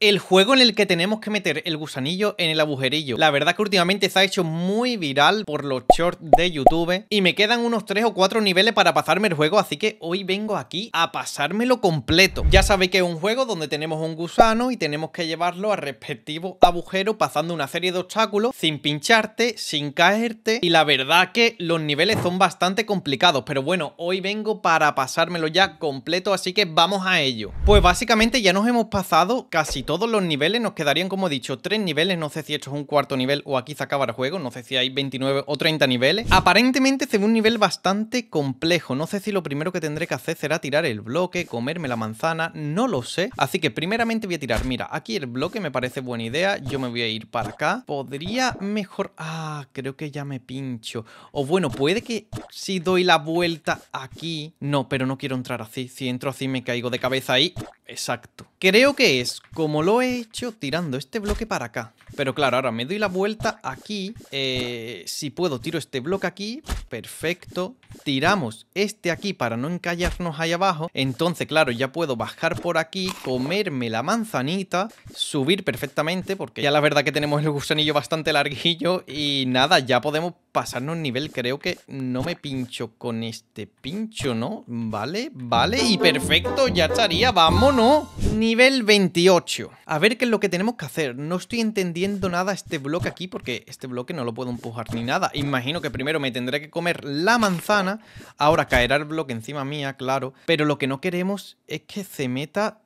el juego en el que tenemos que meter el gusanillo en el agujerillo. La verdad que últimamente se ha hecho muy viral por los shorts de YouTube y me quedan unos 3 o 4 niveles para pasarme el juego, así que hoy vengo aquí a pasármelo completo. Ya sabéis que es un juego donde tenemos un gusano y tenemos que llevarlo al respectivo agujero pasando una serie de obstáculos sin pincharte, sin caerte y la verdad que los niveles son bastante complicados, pero bueno, hoy vengo para pasármelo ya completo, así que vamos a ello. Pues básicamente ya nos hemos pasado casi todos los niveles nos quedarían, como he dicho, tres niveles. No sé si esto es un cuarto nivel o aquí se acaba el juego. No sé si hay 29 o 30 niveles. Aparentemente se ve un nivel bastante complejo. No sé si lo primero que tendré que hacer será tirar el bloque, comerme la manzana. No lo sé. Así que primeramente voy a tirar. Mira, aquí el bloque me parece buena idea. Yo me voy a ir para acá. Podría mejor... Ah, creo que ya me pincho. O bueno, puede que si doy la vuelta aquí... No, pero no quiero entrar así. Si entro así me caigo de cabeza ahí. Exacto. Creo que es como lo he hecho tirando este bloque para acá. Pero claro, ahora me doy la vuelta aquí. Eh, si puedo, tiro este bloque aquí. Perfecto. Tiramos este aquí para no encallarnos ahí abajo. Entonces, claro, ya puedo bajar por aquí, comerme la manzanita, subir perfectamente, porque ya la verdad que tenemos el gusanillo bastante larguillo. Y nada, ya podemos pasarnos nivel. Creo que no me pincho con este pincho, ¿no? Vale, vale. Y perfecto, ya estaría. Vámonos. Nivel 28. A ver qué es lo que tenemos que hacer. No estoy entendiendo nada este bloque aquí porque este bloque no lo puedo empujar ni nada. Imagino que primero me tendré que comer la manzana, ahora caerá el bloque encima mía, claro. Pero lo que no queremos es que se meta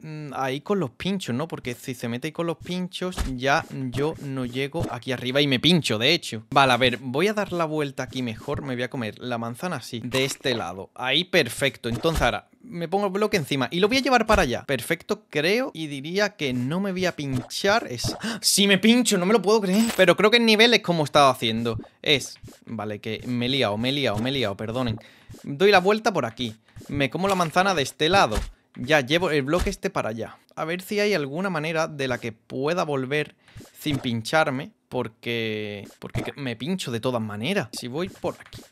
mm, ahí con los pinchos, ¿no? Porque si se mete ahí con los pinchos, ya yo no llego aquí arriba y me pincho, de hecho. Vale, a ver, voy a dar la vuelta aquí mejor. Me voy a comer la manzana así, de este lado. Ahí, perfecto. Entonces ahora me pongo el bloque encima y lo voy a llevar para allá. Perfecto, creo. Y diría que no me voy a pinchar. Es... ¡Ah! Si me pincho, no me lo puedo creer. Pero creo que el nivel es como estaba haciendo. Es... Vale, que me he liado, me he liado, me he liado, perdonen. Doy la vuelta por aquí. Me como la manzana de este lado. Ya, llevo el bloque este para allá. A ver si hay alguna manera de la que pueda volver sin pincharme. Porque... Porque me pincho de todas maneras. Si voy por aquí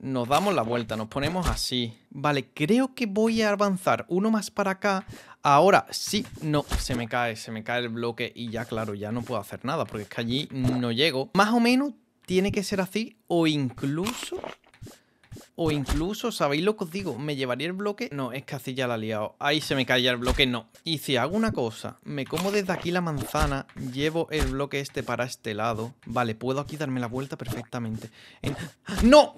nos damos la vuelta, nos ponemos así. Vale, creo que voy a avanzar uno más para acá. Ahora sí, no, se me cae, se me cae el bloque y ya, claro, ya no puedo hacer nada porque es que allí no llego. Más o menos tiene que ser así o incluso o incluso, ¿sabéis lo que os digo? ¿Me llevaría el bloque? No, es que así ya la he liado. Ahí se me cae el bloque, no. Y si hago una cosa, me como desde aquí la manzana, llevo el bloque este para este lado. Vale, puedo aquí darme la vuelta perfectamente. ¡No!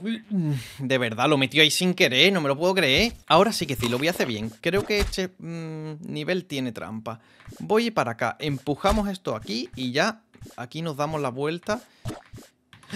De verdad, lo metió ahí sin querer, no me lo puedo creer. Ahora sí que sí, lo voy a hacer bien. Creo que este mm, nivel tiene trampa. Voy para acá, empujamos esto aquí y ya aquí nos damos la vuelta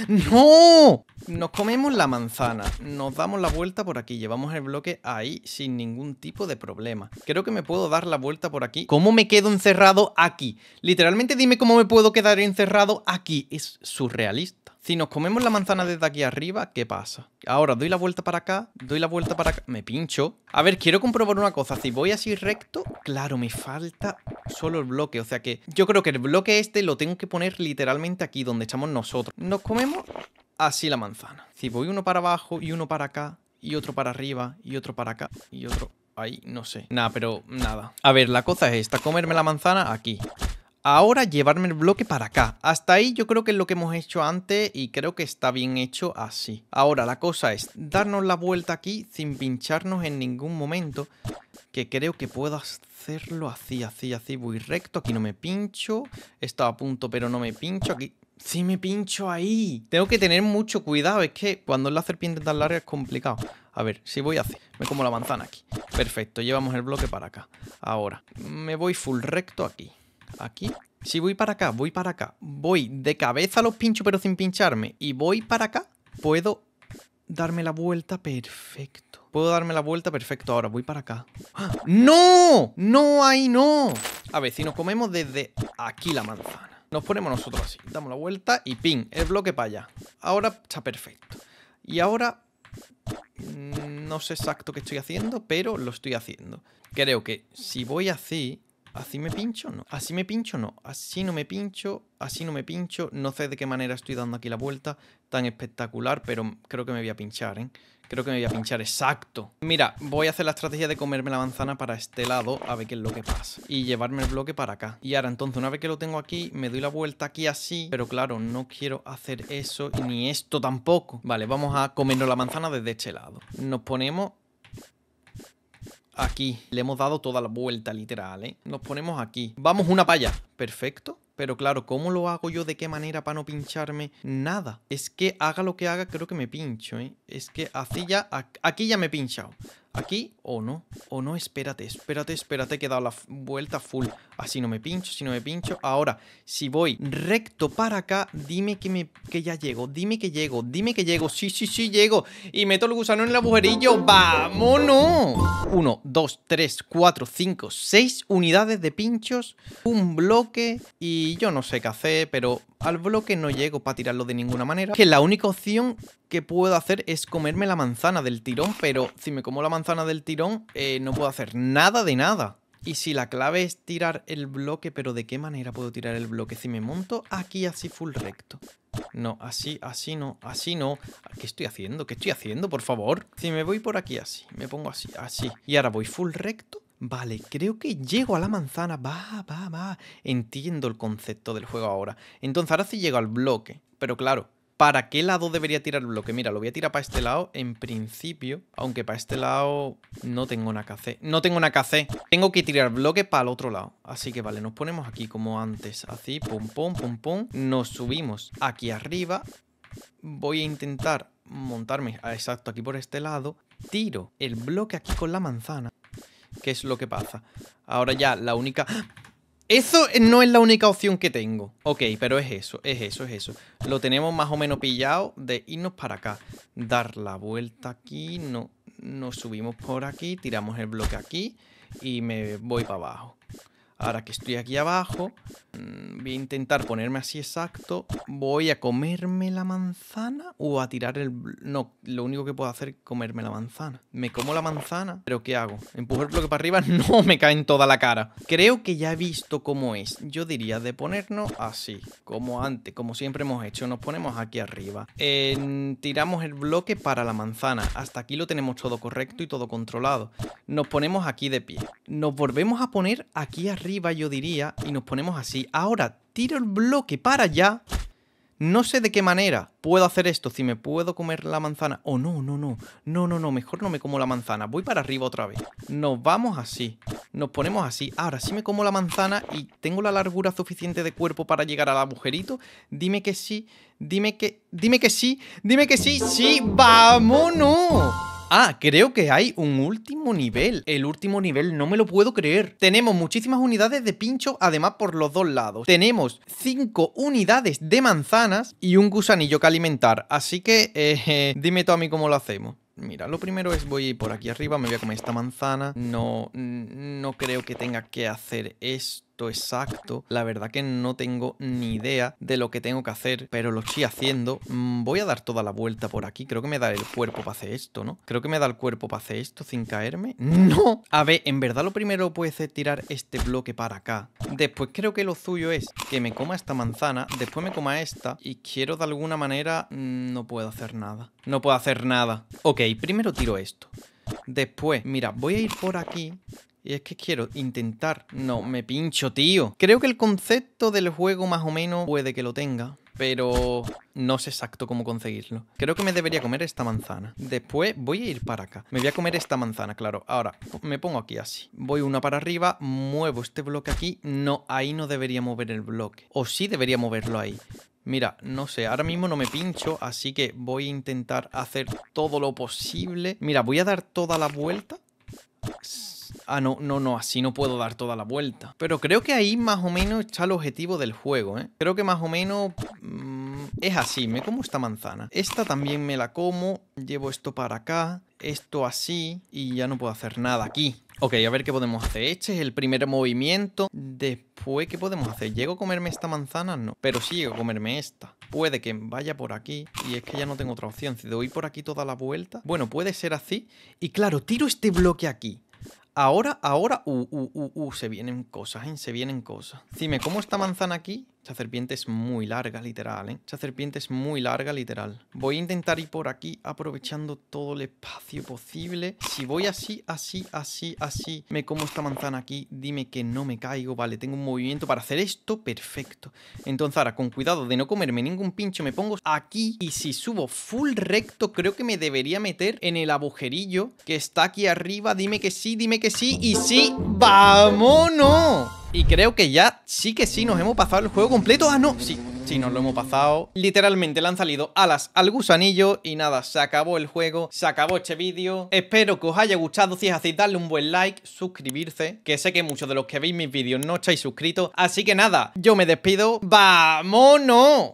¡No! Nos comemos la manzana, nos damos la vuelta por aquí, llevamos el bloque ahí sin ningún tipo de problema. Creo que me puedo dar la vuelta por aquí. ¿Cómo me quedo encerrado aquí? Literalmente dime cómo me puedo quedar encerrado aquí. Es surrealista. Si nos comemos la manzana desde aquí arriba, ¿qué pasa? Ahora doy la vuelta para acá, doy la vuelta para acá. Me pincho. A ver, quiero comprobar una cosa. Si voy así recto, claro, me falta solo el bloque. O sea que yo creo que el bloque este lo tengo que poner literalmente aquí, donde estamos nosotros. Nos comemos así la manzana. Si voy uno para abajo y uno para acá, y otro para arriba, y otro para acá, y otro... Ahí, no sé. Nada, pero nada. A ver, la cosa es esta. Comerme la manzana aquí ahora llevarme el bloque para acá. Hasta ahí yo creo que es lo que hemos hecho antes y creo que está bien hecho así. Ahora la cosa es darnos la vuelta aquí sin pincharnos en ningún momento, que creo que puedo hacerlo así, así, así. Voy recto, aquí no me pincho, estaba a punto pero no me pincho, aquí... Sí me pincho ahí. Tengo que tener mucho cuidado, es que cuando la serpiente tan larga es complicado. A ver, si voy así, me como la manzana aquí. Perfecto, llevamos el bloque para acá. Ahora, me voy full recto aquí aquí. Si voy para acá, voy para acá, voy de cabeza a los pinchos pero sin pincharme y voy para acá, puedo darme la vuelta perfecto. Puedo darme la vuelta perfecto. Ahora voy para acá. ¡Ah! ¡No! ¡No, ahí no! A ver, si nos comemos desde aquí la manzana. Nos ponemos nosotros así. Damos la vuelta y ping, el bloque para allá. Ahora está perfecto. Y ahora... Mm, no sé exacto qué estoy haciendo, pero lo estoy haciendo. Creo que si voy así, así me pincho, no, así me pincho, no, así no me pincho, así no me pincho, no sé de qué manera estoy dando aquí la vuelta, tan espectacular, pero creo que me voy a pinchar, ¿eh? Creo que me voy a pinchar, exacto. Mira, voy a hacer la estrategia de comerme la manzana para este lado, a ver qué es lo que pasa. Y llevarme el bloque para acá. Y ahora, entonces, una vez que lo tengo aquí, me doy la vuelta aquí así. Pero claro, no quiero hacer eso ni esto tampoco. Vale, vamos a comernos la manzana desde este lado. Nos ponemos aquí. Le hemos dado toda la vuelta, literal, ¿eh? Nos ponemos aquí. Vamos una palla. Perfecto. Pero claro, ¿cómo lo hago yo? ¿De qué manera para no pincharme? Nada. Es que haga lo que haga, creo que me pincho, ¿eh? Es que así ya... Aquí ya me he pinchado aquí o no, o no, espérate, espérate, espérate que he dado la vuelta full. Así no me pincho, si no me pincho. Ahora, si voy recto para acá, dime que, me, que ya llego, dime que llego, dime que llego. Sí, sí, sí, llego. Y meto el gusano en el agujerillo. ¡Vámonos! Uno, dos, tres, cuatro, cinco, seis unidades de pinchos, un bloque y yo no sé qué hacer, pero al bloque no llego para tirarlo de ninguna manera. Que la única opción que puedo hacer es comerme la manzana del tirón, pero si me como la manzana del tirón, eh, no puedo hacer nada de nada. Y si la clave es tirar el bloque, pero ¿de qué manera puedo tirar el bloque? Si me monto aquí así full recto. No, así, así no, así no. ¿Qué estoy haciendo? ¿Qué estoy haciendo, por favor? Si me voy por aquí así, me pongo así, así. Y ahora voy full recto Vale, creo que llego a la manzana. Va, va, va. Entiendo el concepto del juego ahora. Entonces, ahora sí llego al bloque. Pero claro, ¿para qué lado debería tirar el bloque? Mira, lo voy a tirar para este lado en principio. Aunque para este lado no tengo una café No tengo una café Tengo que tirar bloque para el otro lado. Así que vale, nos ponemos aquí como antes. Así, pum, pum, pum, pum. Nos subimos aquí arriba. Voy a intentar montarme exacto aquí por este lado. Tiro el bloque aquí con la manzana. ¿Qué es lo que pasa? Ahora ya, la única... Eso no es la única opción que tengo. Ok, pero es eso, es eso, es eso. Lo tenemos más o menos pillado de irnos para acá. Dar la vuelta aquí, no, nos subimos por aquí, tiramos el bloque aquí y me voy para abajo. Ahora que estoy aquí abajo, mm, voy a intentar ponerme así exacto. ¿Voy a comerme la manzana o a tirar el...? No, lo único que puedo hacer es comerme la manzana. Me como la manzana, pero ¿qué hago? Empujo el bloque para arriba? No, me cae en toda la cara. Creo que ya he visto cómo es. Yo diría de ponernos así, como antes, como siempre hemos hecho. Nos ponemos aquí arriba. tiramos el bloque para la manzana. Hasta aquí lo tenemos todo correcto y todo controlado. Nos ponemos aquí de pie. Nos volvemos a poner aquí arriba arriba, yo diría, y nos ponemos así. Ahora, tiro el bloque para allá. No sé de qué manera puedo hacer esto, si me puedo comer la manzana. o no, no, no. No, no, no, mejor no me como la manzana. Voy para arriba otra vez. Nos vamos así. Nos ponemos así. Ahora, si me como la manzana y tengo la largura suficiente de cuerpo para llegar al agujerito, dime que sí, dime que... Dime que sí, dime que sí, sí, vámonos. Ah, creo que hay un último nivel. El último nivel, no me lo puedo creer. Tenemos muchísimas unidades de pincho, además por los dos lados. Tenemos cinco unidades de manzanas y un gusanillo que alimentar. Así que eh, dime tú a mí cómo lo hacemos. Mira, lo primero es voy por aquí arriba, me voy a comer esta manzana. No, no creo que tenga que hacer esto exacto, la verdad que no tengo ni idea de lo que tengo que hacer, pero lo estoy haciendo. Mm, voy a dar toda la vuelta por aquí. Creo que me da el cuerpo para hacer esto, ¿no? Creo que me da el cuerpo para hacer esto sin caerme. ¡No! A ver, en verdad lo primero puede ser tirar este bloque para acá. Después creo que lo suyo es que me coma esta manzana, después me coma esta y quiero de alguna manera... Mm, no puedo hacer nada. No puedo hacer nada. Ok, primero tiro esto. Después, mira, voy a ir por aquí y es que quiero intentar. No, me pincho, tío. Creo que el concepto del juego más o menos puede que lo tenga. Pero no sé exacto cómo conseguirlo. Creo que me debería comer esta manzana. Después voy a ir para acá. Me voy a comer esta manzana, claro. Ahora, me pongo aquí así. Voy una para arriba, muevo este bloque aquí. No, ahí no debería mover el bloque. O sí debería moverlo ahí. Mira, no sé, ahora mismo no me pincho, así que voy a intentar hacer todo lo posible. Mira, voy a dar toda la vuelta ah, no, no, no, así no puedo dar toda la vuelta. Pero creo que ahí más o menos está el objetivo del juego, ¿eh? Creo que más o menos... Mm, es así, me como esta manzana. Esta también me la como, llevo esto para acá, esto así y ya no puedo hacer nada aquí. Ok, a ver qué podemos hacer. Este es el primer movimiento. Después, ¿qué podemos hacer? ¿Llego a comerme esta manzana? No. Pero sí llego a comerme esta. Puede que vaya por aquí. Y es que ya no tengo otra opción. Si doy por aquí toda la vuelta. Bueno, puede ser así. Y claro, tiro este bloque aquí. Ahora, ahora, uh, uh, uh, uh, se vienen cosas, ¿eh? se vienen cosas. Dime, ¿cómo esta manzana aquí esta serpiente es muy larga, literal, ¿eh? Esta serpiente es muy larga, literal. Voy a intentar ir por aquí aprovechando todo el espacio posible. Si voy así, así, así, así, me como esta manzana aquí, dime que no me caigo. Vale, tengo un movimiento para hacer esto, perfecto. Entonces ahora, con cuidado de no comerme ningún pincho, me pongo aquí y si subo full recto, creo que me debería meter en el agujerillo que está aquí arriba. Dime que sí, dime que sí y sí. ¡Vámonos! Y creo que ya sí que sí nos hemos pasado el juego completo. Ah, no, sí, sí nos lo hemos pasado. Literalmente le han salido alas al gusanillo y nada, se acabó el juego, se acabó este vídeo. Espero que os haya gustado. Si es así, darle un buen like, suscribirse, que sé que muchos de los que veis mis vídeos no estáis suscritos. Así que nada, yo me despido. ¡Vámonos!